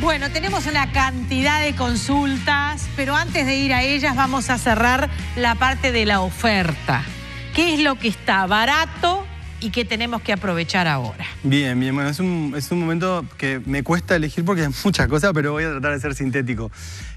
Bueno, tenemos una cantidad de consultas, pero antes de ir a ellas vamos a cerrar la parte de la oferta. ¿Qué es lo que está barato y qué tenemos que aprovechar ahora? Bien, bien, bueno, es un, momento que me cuesta elegir porque hay muchas cosas, pero voy a tratar de ser sintético.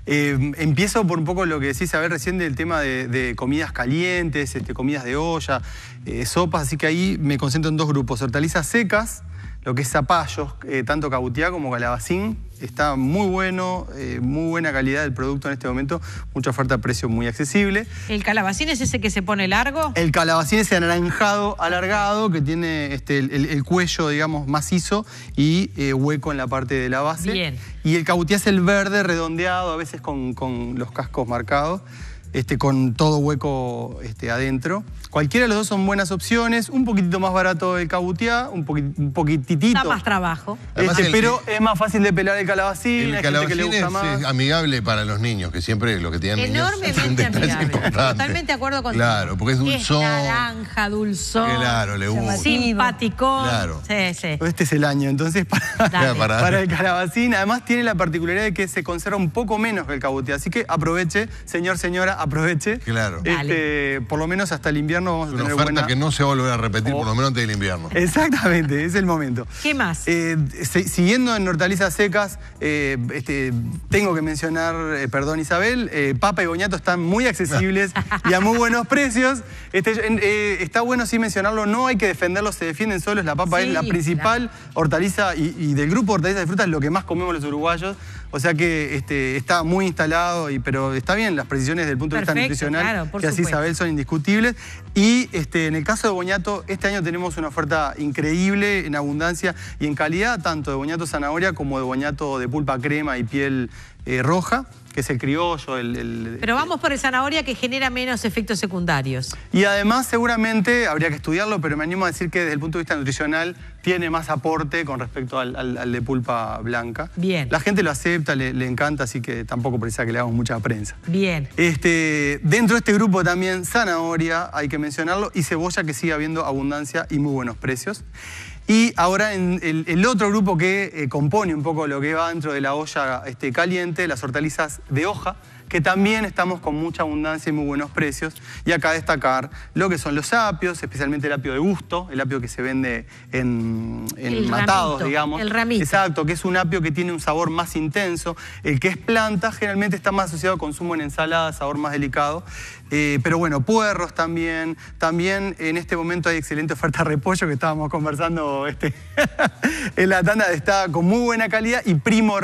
Eh, empiezo por un poco lo que decís, a ver, recién del tema de, comidas calientes, este, comidas de olla, eh, sopas, así que ahí me concentro en dos grupos, hortalizas secas, lo que es zapallos, eh, tanto cabutiá como calabacín. Está muy bueno, eh, muy buena calidad del producto en este momento, mucha oferta a precio muy accesible. ¿El calabacín es ese que se pone largo? El calabacín es el anaranjado, alargado, que tiene este, el, cuello, digamos, macizo y eh, hueco en la parte de la base. Bien. Y el cabutiá es el verde redondeado, a veces con los cascos marcados este, con todo hueco este, adentro. Cualquiera de los dos son buenas opciones, un poquitito más barato el cabutiá, un, poquititito. Da más trabajo. Este, pero es más fácil de pelar el calabacín, el calabacín es, amigable para los niños, que siempre lo que tienen Enormemente niños es amigable. Totalmente de acuerdo con Claro, porque es dulzón. naranja, dulzón. Claro, le gusta. Simpático. Claro. Sí, sí. Este es el año, entonces para, el calabacín. Además tiene la particularidad de que se conserva un poco menos que el cabutiá, así que aproveche, señor, señora, aproveche. Claro. Este, por lo menos hasta el invierno vamos a oferta que no se va a volver a repetir, por lo oh. menos antes del invierno. Exactamente, es el momento. ¿Qué más? Eh, siguiendo en hortalizas secas, eh, este, tengo que mencionar, eh, perdón Isabel, papa y boñato están muy accesibles y a muy buenos precios. Este, está bueno sí mencionarlo, no hay que defenderlos, se defienden solos. La papa es la principal hortaliza y, del grupo de hortalizas de frutas es lo que más comemos los uruguayos. O sea que este, está muy instalado, y, pero está bien, las precisiones desde el punto de vista nutricional que así Isabel son indiscutibles. Y este, en el caso de Boñato, este año tenemos una oferta increíble en abundancia y en calidad, tanto de Boñato zanahoria como de Boñato de pulpa crema y piel eh, roja que es el criollo. El, Pero vamos por el zanahoria que genera menos efectos secundarios. Y además seguramente, habría que estudiarlo, pero me animo a decir que desde el punto de vista nutricional tiene más aporte con respecto al, de pulpa blanca. Bien. La gente lo acepta, le, encanta, así que tampoco precisa que le hagamos mucha prensa. Bien. Este, dentro de este grupo también zanahoria, hay que mencionarlo, y cebolla que sigue habiendo abundancia y muy buenos precios. Y ahora en el, otro grupo que eh, compone un poco lo que va dentro de la olla este, caliente, las hortalizas de hoja, que también estamos con mucha abundancia y muy buenos precios. Y acá destacar lo que son los apios, especialmente el apio de gusto, el apio que se vende en, en matados, digamos. El ramito. Exacto, que es un apio que tiene un sabor más intenso. El que es planta generalmente está más asociado a consumo en ensalada, sabor más delicado. Eh, pero bueno, puerros también. También en este momento hay excelente oferta de repollo que estábamos conversando este, en la tanda. Está con muy buena calidad y primos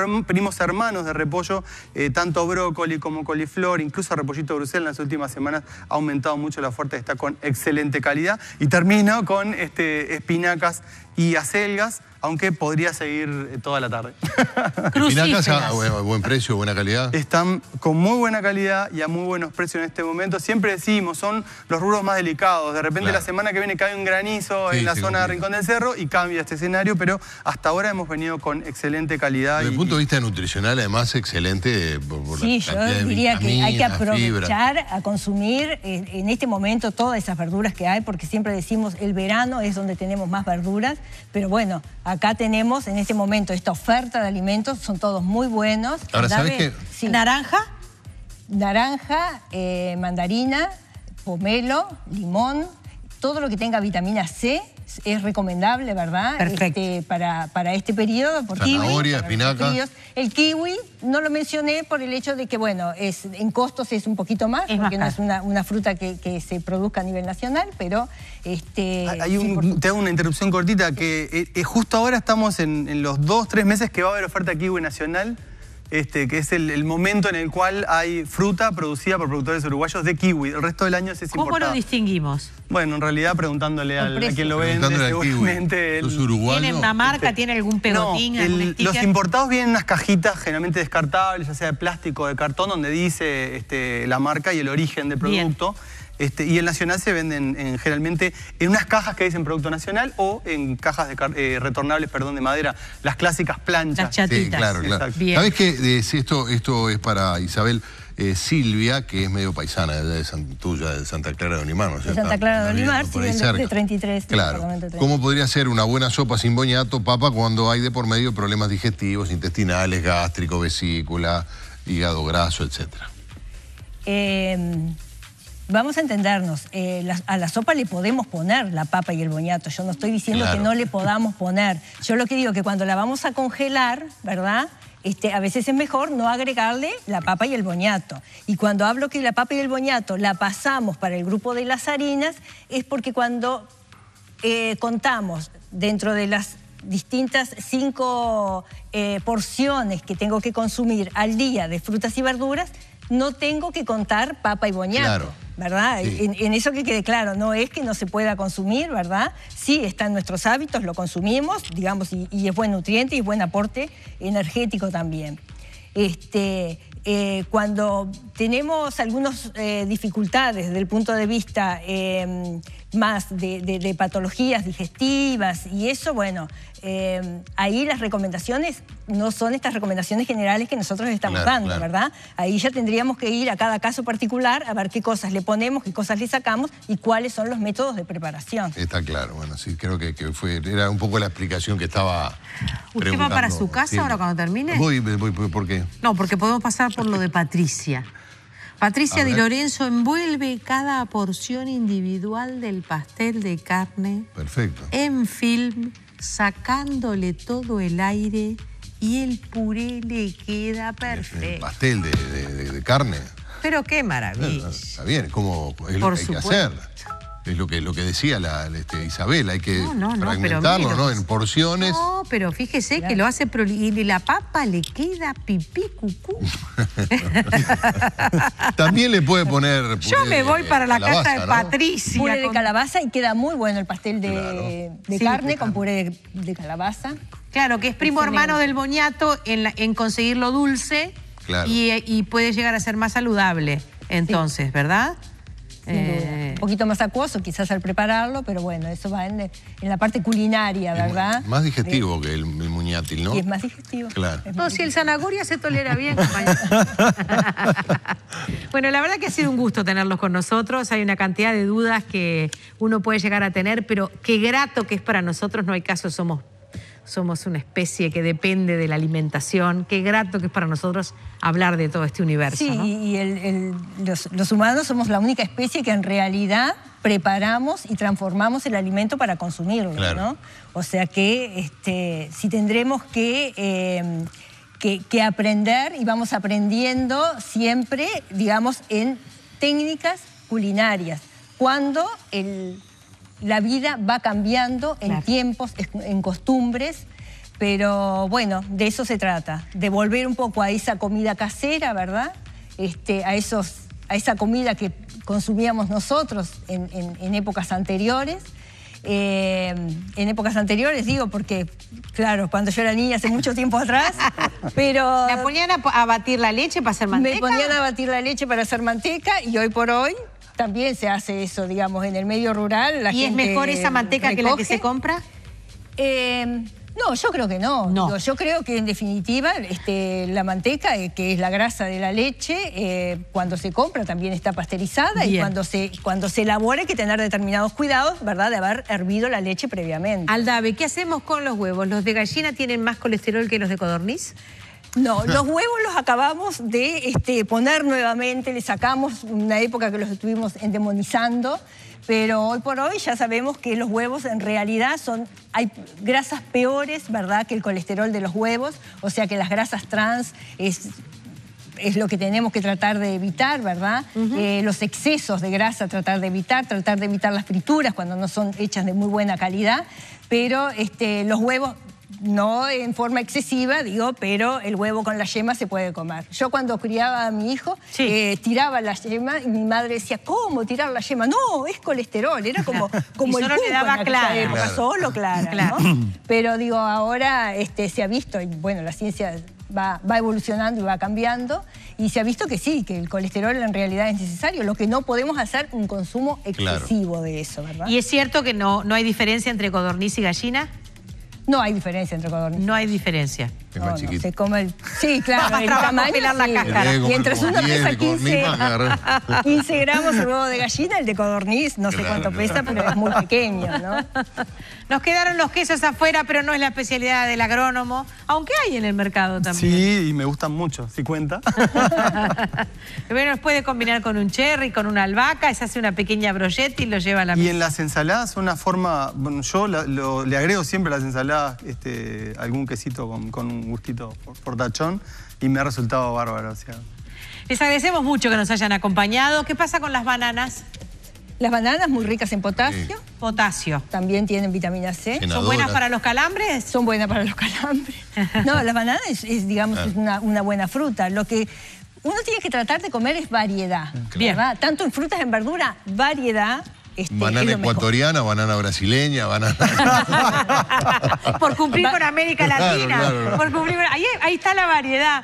hermanos de repollo, eh, tanto brócoli como coliflor, incluso repollito Bruselas en las últimas semanas ha aumentado mucho la oferta, está con excelente calidad. Y termino con este, espinacas y acelgas, aunque podría seguir eh, toda la tarde. a buen precio, buena calidad. Están con muy buena calidad y a muy buenos precios en este momento. Siempre decimos, son los rubros más delicados. De repente la semana que viene cae un granizo en la zona de Rincón del Cerro y cambia este escenario, pero hasta ahora hemos venido con excelente calidad. Desde el punto de vista nutricional, además, excelente. Eh, por, sí, yo diría que hay que aprovechar a consumir eh, en este momento todas esas verduras que hay, porque siempre decimos el verano es donde tenemos más verduras pero bueno, acá tenemos en este momento esta oferta de alimentos, son todos muy buenos. Ahora, ¿sabes qué? ¿Naranja? Naranja, eh, mandarina, pomelo, limón, todo lo que tenga vitamina C es recomendable, ¿verdad? Perfecto. Este, para, para este periodo. Por Zanahoria, espinaca. El kiwi no lo mencioné por el hecho de que, bueno, es, en costos es un poquito más, porque no es una, fruta que, se produzca a nivel nacional, pero... Este, Te hago una interrupción cortita, que eh, eh, justo ahora estamos en, los dos, tres meses que va a haber oferta kiwi nacional. Este, que es el, momento en el cual hay fruta producida por productores uruguayos de kiwi. El resto del año es importada. ¿Cómo lo distinguimos? Bueno, en realidad preguntándole al, a quien lo vende, seguramente. El... ¿Tiene una marca? ¿Tiene algún pegotín? No, los importados vienen en unas cajitas generalmente descartables, ya sea de plástico o de cartón, donde dice este, la marca y el origen del producto. Este, y el nacional se venden generalmente en unas cajas que dicen producto nacional o en cajas eh, retornables, perdón, de madera, las clásicas planchas. Las chatitas. Sí, claro, claro. ¿Sabés que si esto, esto es para Isabel? Eh, Silvia, que es medio paisana de, tuya, de Santa Clara de Olimar, De Santa Clara de Olimar, sí, de 33. Claro. ¿Cómo podría ser una buena sopa sin boñato, papa, cuando hay de por medio problemas digestivos, intestinales, gástrico, vesícula, hígado graso, etcétera? Em, vamos a entendernos, eh, a la sopa le podemos poner la papa y el boñato, yo no estoy diciendo que no le podamos poner, yo lo que digo que cuando la vamos a congelar, ¿verdad?, este, a veces es mejor no agregarle la papa y el boñato. Y cuando hablo que la papa y el boñato la pasamos para el grupo de las harinas, es porque cuando eh, contamos dentro de las distintas cinco eh, porciones que tengo que consumir al día de frutas y verduras, no tengo que contar papa y boñato, ¿verdad? En, eso que quede claro, no es que no se pueda consumir, ¿verdad? Sí, están nuestros hábitos, lo consumimos, digamos, y, es buen nutriente y buen aporte energético también. Este, eh, cuando tenemos algunas eh, dificultades desde el punto de vista em, más de, patologías digestivas y eso, bueno, eh, ahí las recomendaciones no son estas recomendaciones generales que nosotros estamos dando, ¿verdad? Ahí ya tendríamos que ir a cada caso particular a ver qué cosas le ponemos, qué cosas le sacamos y cuáles son los métodos de preparación. Está claro, bueno, sí, creo que, fue, era un poco la explicación que estaba ¿Usted va para su casa ahora cuando termine? Voy, voy, ¿por qué? No, porque podemos pasar por lo de Patricia. Patricia Di Lorenzo envuelve cada porción individual del pastel de carne Perfecto. en film, sacándole todo el aire y el puré le queda perfecto. El pastel de, carne. Pero qué maravilla. Está bien, como el, Por hay que hacer es lo que, lo que decía la, este, Isabel, hay que fragmentarlo, En porciones. No, pero fíjese que lo hace y la papa le queda pipí cucú. También le puede poner. Yo pues, me voy para la casa de Patricia. Puré de calabaza y queda muy bueno el pastel de, carne con puré de, calabaza. Claro, que es primo hermano del boñato en, la, en conseguirlo dulce y, puede llegar a ser más saludable. Entonces, ¿verdad? Eh, un poquito más acuoso quizás al prepararlo, pero bueno, eso va en, la parte culinaria, ¿verdad? más digestivo que el, muñátil, ¿no? Y es más digestivo. Claro. No, si el zanahoria se tolera bien, compañero. bueno, la verdad que ha sido un gusto tenerlos con nosotros. Hay una cantidad de dudas que uno puede llegar a tener, pero qué grato que es para nosotros. No hay caso, somos somos una especie que depende de la alimentación. Qué grato que es para nosotros hablar de todo este universo. Sí, y los, humanos somos la única especie que en realidad preparamos y transformamos el alimento para consumirlo, ¿no? O sea que este, si tendremos que, em, que, que aprender y vamos aprendiendo siempre, digamos, en técnicas culinarias. Cuando el la vida va cambiando en tiempos, en costumbres, pero bueno, de eso se trata, de volver un poco a esa comida casera, ¿verdad? Este, a, esos, a esa comida que consumíamos nosotros en, épocas anteriores. Eh, en épocas anteriores, digo, porque, claro, cuando yo era niña hace mucho tiempo atrás, pero... ¿La ponían a, a batir la leche para hacer manteca? Me ponían a batir la leche para hacer manteca y hoy por hoy también se hace eso, digamos, en el medio rural. ¿Y es mejor esa manteca que la que se compra? Em, no, yo creo que no. no. yo creo que en definitiva este, la manteca, eh, que es la grasa de la leche, eh, cuando se compra también está pasteurizada y cuando se, cuando se elabora hay que tener determinados cuidados, ¿verdad? De haber hervido la leche previamente. Aldave, ¿qué hacemos con los huevos? ¿Los de gallina tienen más colesterol que los de codorniz? No, los huevos los acabamos de este, poner nuevamente, le sacamos una época que los estuvimos endemonizando, pero hoy por hoy ya sabemos que los huevos en realidad son, hay grasas peores, ¿verdad?, que el colesterol de los huevos, o sea que las grasas trans es es lo que tenemos que tratar de evitar, ¿verdad? Eh, los excesos de grasa tratar de evitar, tratar de evitar las frituras cuando no son hechas de muy buena calidad, pero este, los huevos no en forma excesiva, digo, pero el huevo con la yema se puede comer. Yo cuando criaba a mi hijo, eh, tiraba la yema y mi madre decía, ¿cómo tirar la yema? No, es colesterol, era como, como el le daba claro. Solo claro. Pero digo, ahora este, se ha visto, y bueno, la ciencia Va, evolucionando y va cambiando. Y se ha visto que sí, que el colesterol en realidad es necesario. Lo que no podemos hacer un consumo excesivo de eso, ¿verdad? ¿Y es cierto que no, no hay diferencia entre codorniz y gallina? No hay diferencia entre codornices. No hay diferencia. Oh, chiquito. se come Sí, claro, el tamaño pelar la cáscara. Mientras uno pesa 15, 15 gramos el huevo de gallina, el de codorniz, no sé cuánto pesa, pero es muy pequeño, ¿no? Nos quedaron los quesos afuera, pero no es la especialidad del agrónomo, aunque hay en el mercado también. Sí, y me gustan mucho, si cuenta. bueno, se puede combinar con un cherry, con una albahaca, se hace una pequeña brocheta y lo lleva a la mesa. Y en las ensaladas, una forma, bueno, yo le agrego siempre a las ensaladas este, algún quesito con, con un gustito por, y me ha resultado bárbaro. Les agradecemos mucho que nos hayan acompañado. ¿Qué pasa con las bananas? Las bananas muy ricas en potasio. Potasio. También tienen vitamina C. ¿Son buenas para los calambres? Son buenas para los calambres. No, las bananas, es, digamos, es una, buena fruta. Lo que uno tiene que tratar de comer es variedad. Tanto en frutas, en verdura, variedad. Este, banana ecuatoriana, banana brasileña, banana. por cumplir con América Latina. por cumplir ahí, está la variedad.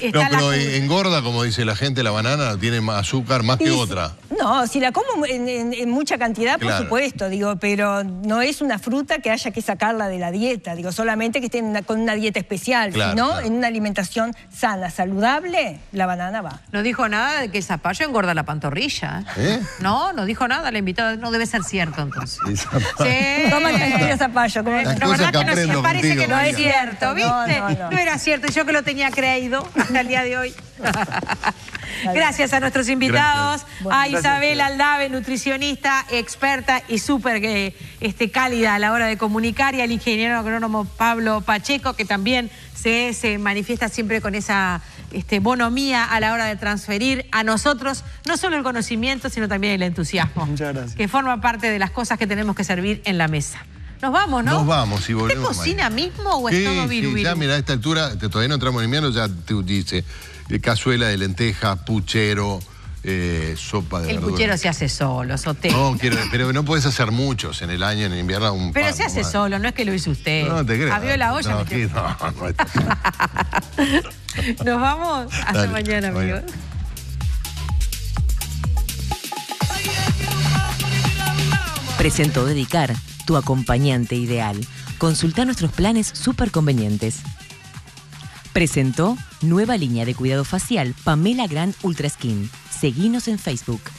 pero engorda, como dice la gente, la banana tiene más azúcar más que otra. No, si la como en, mucha cantidad, por supuesto, digo, pero no es una fruta que haya que sacarla de la dieta, digo, solamente que esté con una dieta especial, no, en una alimentación sana, saludable, la banana va. No dijo nada de que el zapallo engorda la pantorrilla. ¿eh? ¿Eh? No, no dijo nada. No debe ser cierto, entonces. Sí. Toma el zapallo. La que no, parece que no es cierto, ¿viste? No, era cierto. Yo que lo tenía creído hasta el día de hoy. Gracias a nuestros invitados, a Isabel Aldave, nutricionista, experta y súper eh, este, cálida a la hora de comunicar, y al ingeniero agrónomo Pablo Pacheco, que también se, se manifiesta siempre con esa este, bonomía a la hora de transferir a nosotros no solo el conocimiento, sino también el entusiasmo. Que forma parte de las cosas que tenemos que servir en la mesa. Nos vamos, ¿no? Nos vamos y volvemos. ¿Es cocina mismo o es todo viru, Ya, mira, a esta altura, todavía no entramos en miedo, ya tú dices eh, cazuela de lenteja, puchero. Eh, sopa de El cuchero puchero se hace solo, sotero No, quiero, pero no puedes hacer muchos en el año, en el invierno. Un pero se hace solo, no es que lo hizo usted. No, te creo. Abrió la olla. No, no, Nos vamos. Hasta mañana, amigos. Presentó Dedicar, tu acompañante ideal. Consulta nuestros planes súper convenientes. Presentó nueva línea de cuidado facial Pamela Gran Ultra Skin. Seguinos en Facebook.